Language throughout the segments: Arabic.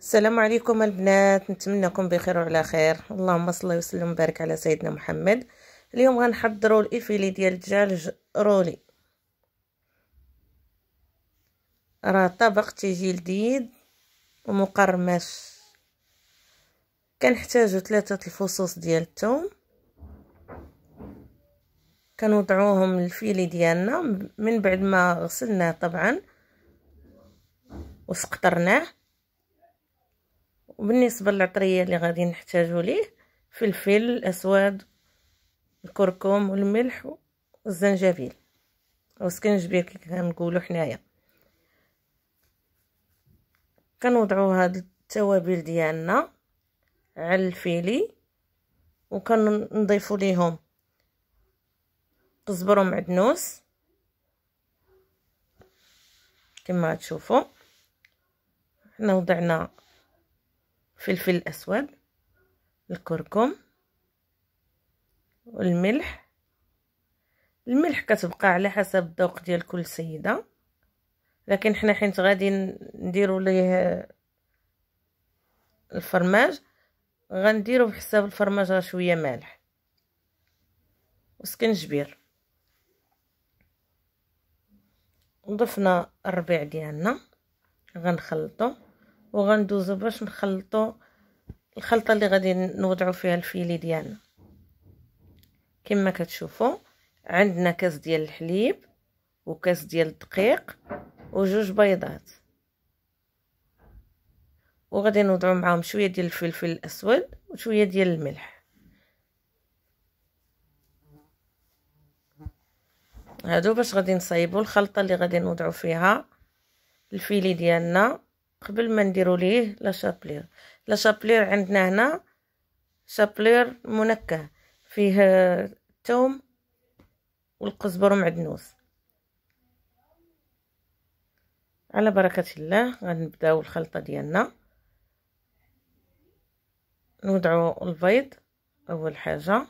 السلام عليكم البنات نتمنىكم بخير وعلى خير اللهم صل وسلم وبارك على سيدنا محمد اليوم غنحضروا الافيلي ديال الدجاج رولي راه طبق تيجي لذيذ ومقرمش كنحتاجو ثلاثة الفصوص ديال الثوم كنوضعوهم الفيلي ديالنا من بعد ما غسلناه طبعا وسقطرناه وبالنسبه للعطريه اللي غادي نحتاجو ليه فلفل الاسود الكركم والملح والزنجبيل والسكنجبير كي كنقولوا حنايا كنوضعو هاد التوابل ديالنا على الفيلي وكنضيفو ليهم قزبر ومعدنوس كما تشوفوا حنا وضعنا فلفل أسود الكركم والملح الملح كتبقى على حسب الذوق ديال كل سيده لكن حنا حيت غادي نديرو ليه الفرماج غنديرو بحساب الفرماج غا شويه مالح وسكنجبير ضفنا الربيع ديالنا غنخلطو وغندوزو باش نخلطو الخلطه اللي غادي نوضعو فيها الفيلي ديالنا كما كتشوفوا عندنا كاس ديال الحليب وكاس ديال الدقيق وجوج بيضات وغادي نوضعو معاهم شويه ديال الفلفل الاسود وشويه ديال الملح هادو باش غادي نصايبو الخلطه اللي غادي نوضعو فيها الفيلي ديالنا قبل ما نديرو ليه لا شابلير لا شابلير عندنا هنا شابلير منكه فيه الثوم والقزبر ومعدنوس على بركة الله غنبداو الخلطة ديالنا نوضعو البيض أول حاجة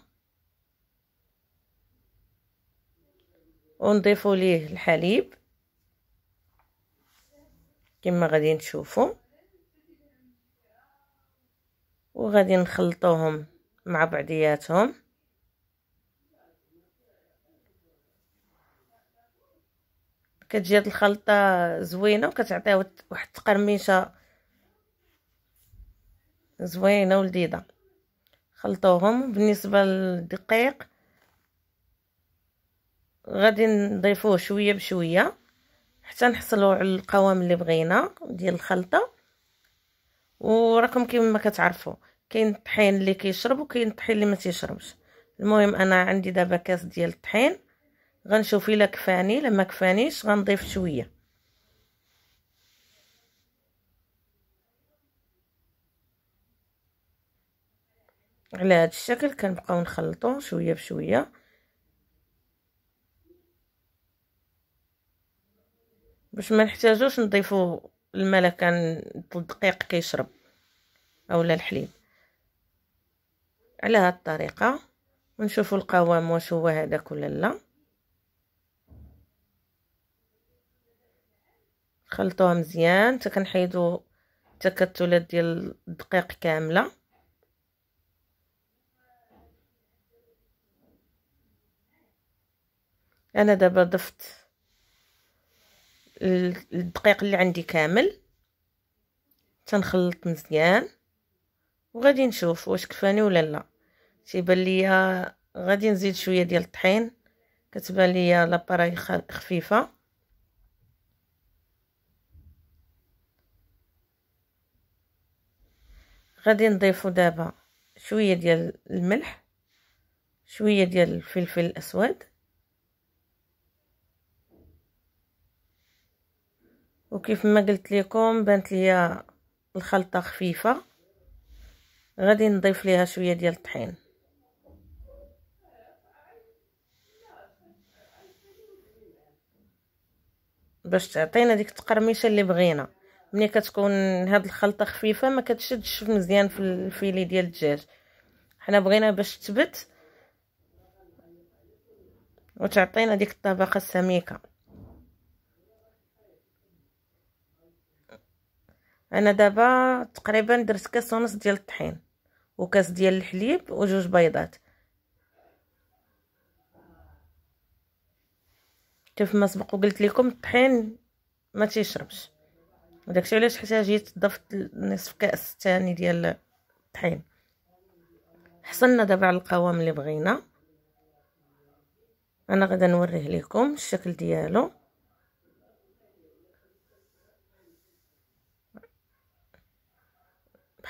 ونضيفو ليه الحليب كما غادي تشوفوا وغادي نخلطوهم مع بعضياتهم كتجي هاد الخلطه زوينه وكتعطيها واحد التقرميشه زوينه ولذيذه خلطوهم بالنسبه للدقيق غادي نضيفوه شويه بشويه حتى نحصلوا على القوام اللي بغينا ديال الخلطه وراكم كيما كتعرفوا كاين الطحين اللي كيشرب وكاين الطحين اللي ما تيشربش المهم انا عندي دابا كاس ديال الطحين غنشوف الا كفاني الا كفانيش غنضيف شويه على هذا الشكل كنبقاو نخلطو شويه بشويه باش ما نحتاجوش نضيفو الماء كان الدقيق كيشرب اولا الحليب على هاد الطريقه ونشوفوا القوام واش هو هذاك ولا لا خلطوها مزيان حتى كنحيدوا التكتلات ديال الدقيق كامله انا دابا ضفت الدقيق اللي عندي كامل تنخلط مزيان وغادي نشوف واش كفاني ولا لا تيبان ليا غادي نزيد شويه ديال الطحين كتبان ليا لاباراي خفيفه غادي نضيفو دابا شويه ديال الملح شويه ديال الفلفل الاسود وكيف ما قلت لكم بانت ليا الخلطه خفيفه غادي نضيف ليها شويه ديال الطحين باش تعطينا ديك التقرميشه اللي بغينا ملي كتكون هاد الخلطه خفيفه ما كتشدش مزيان في الفيلي ديال الدجاج حنا بغينا باش تثبت وتعطينا ديك الطبقه السميكه انا دابا تقريبا درت كاس ونص ديال الطحين وكاس ديال الحليب وجوج بيضات كيف ما سبق وقلت لكم الطحين ما تيشربش وداكشي علاش حتى جيت ضفت نصف كاس ثاني ديال الطحين حصلنا دابا على القوام اللي بغينا انا غدا نوريه لكم الشكل ديالو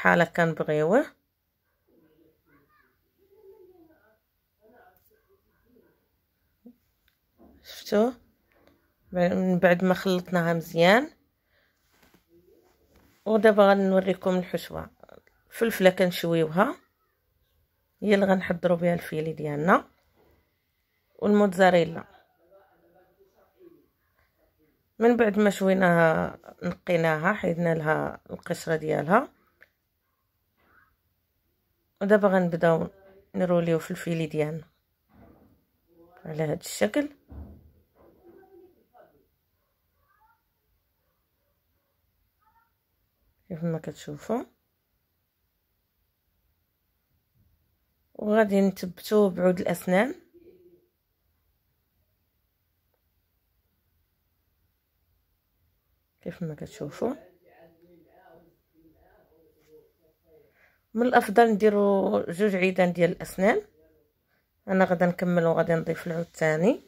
بحال هكا نبغيوه شفتو من بعد ما خلطناها مزيان ودابا غنوريكم الحشوه الفلفله كنشويوها هي اللي غنحضروا بها الفيلي ديالنا والموتزاريلا من بعد ما شويناها نقيناها حيدنا لها القشره ديالها ودابا غنبداو نروليو في الفيلي ديالنا يعني. على هذا الشكل كيف ما كتشوفوا وغادي نثبتوه بعود الاسنان كيف ما كتشوفوا من الافضل نديرو جوج عيدان ديال الاسنان انا غدا نكمل وغادي نضيف العود ثاني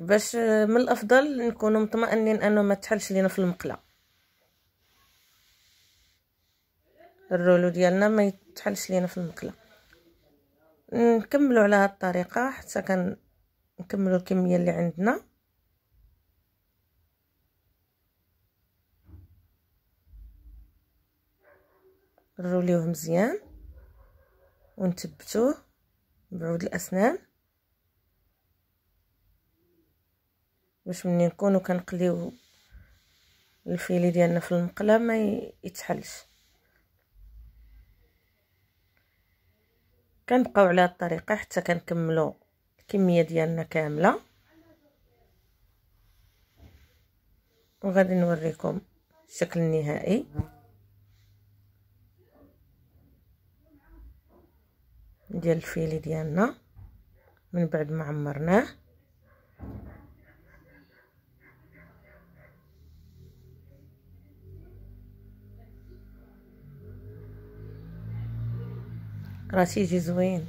باش من الافضل نكونوا مطمئنين انه ما تحلش لينا في المقله الرولو ديالنا ما يتحلش لينا في المقله نكملوا على هاد الطريقه حتى كنكملوا الكميه اللي عندنا نروليوه مزيان ونثبتوه بعود الاسنان باش ملي نكونو كنقليو الفيلي ديالنا في المقله ما يتحلش كنبقاو على الطريقه حتى كنكملو الكميه ديالنا كامله وغادي نوريكم الشكل النهائي ديال الفيلي ديالنا من بعد ما عمرناه راه تيجي زوين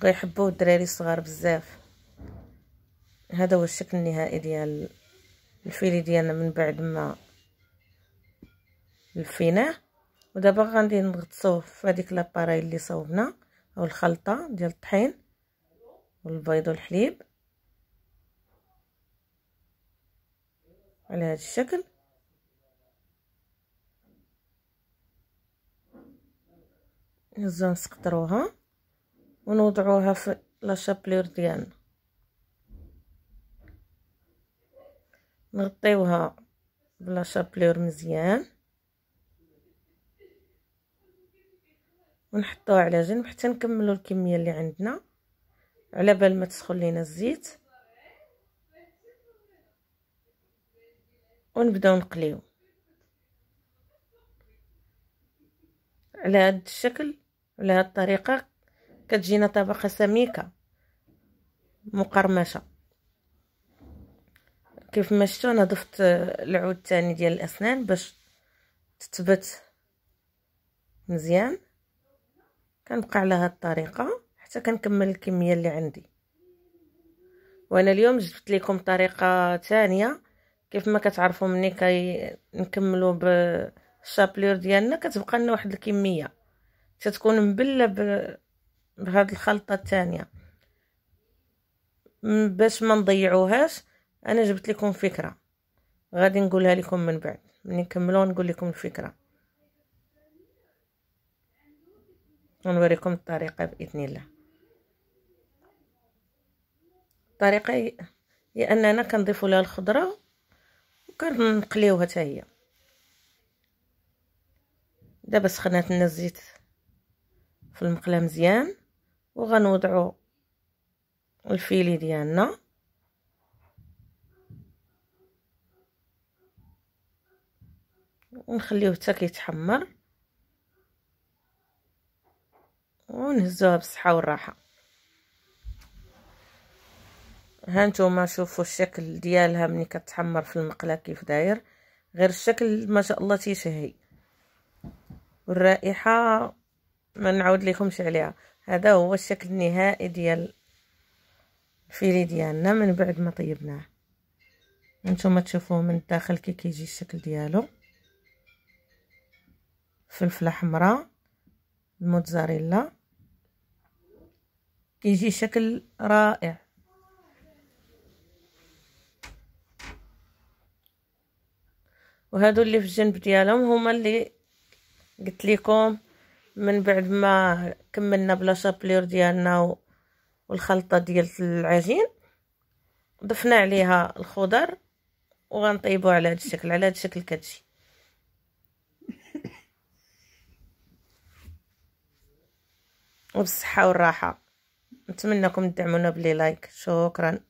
كيحبوه الدراري الصغار بزاف هذا هو الشكل النهائي ديال الفيلي ديالنا من بعد ما لفيناه ودابا غادي نغطسوه في هذيك لاباراي اللي صوبنا او الخلطه ديال الطحين والبيض والحليب على هذا الشكل نهزو نسقطروها ونوضعوها في لاشابلور ديالنا نغطيوها بلا شابلور مزيان ونحطوها على جنب حتى نكملوا الكميه اللي عندنا على بال ما تسخن لينا الزيت ونبداو نقليو على هذا الشكل على هذه الطريقه كتجينا طبقه سميكه مقرمشه كيف ما شفتوا انا ضفت العود الثاني ديال الاسنان باش تثبت مزيان كنبقى على هاد الطريقه حتى كنكمل الكميه اللي عندي وانا اليوم جبت لكم طريقه ثانيه كيف ما كتعرفوا مني كي نكملوا بالشابلور ديالنا كتبقى لنا واحد الكميه تتكون مبله ب... بهاد الخلطه الثانيه باش ما نضيعوهاش انا جبت لكم فكره غادي نقولها لكم من بعد ملي نكملوا نقول لكم الفكره ونوريكم الطريقه باذن الله الطريقه هي اننا كنضيفوا لها الخضره وكنقليوها حتى هي دابا سخنات لنا الزيت في المقله مزيان وغنوضعوا الفيلي ديالنا ونخليوه حتى كيتحمر ونهزوها بالصحة والراحة هانتوما شوفوا الشكل ديالها ملي كتحمر في المقله كيف داير غير الشكل ما شاء الله تيشهي والرائحه ما نعاود لكمش عليها هذا هو الشكل النهائي ديال الفيلي ديالنا من بعد ما طيبناه انتم تشوفوه من الداخل كي كيجي الشكل ديالو فلفله حمراء الموتزاريلا كيجي شكل رائع وهادو اللي في الجنب ديالهم هما اللي قلت لكم من بعد ما كملنا بلا شابلير ديالنا والخلطه ديال العجين ضفنا عليها الخضر وغنطيبو على هذا الشكل على هذا الشكل كتجي وبالصحه والراحه نتمنىكم تدعمونا بلي لايك شكرا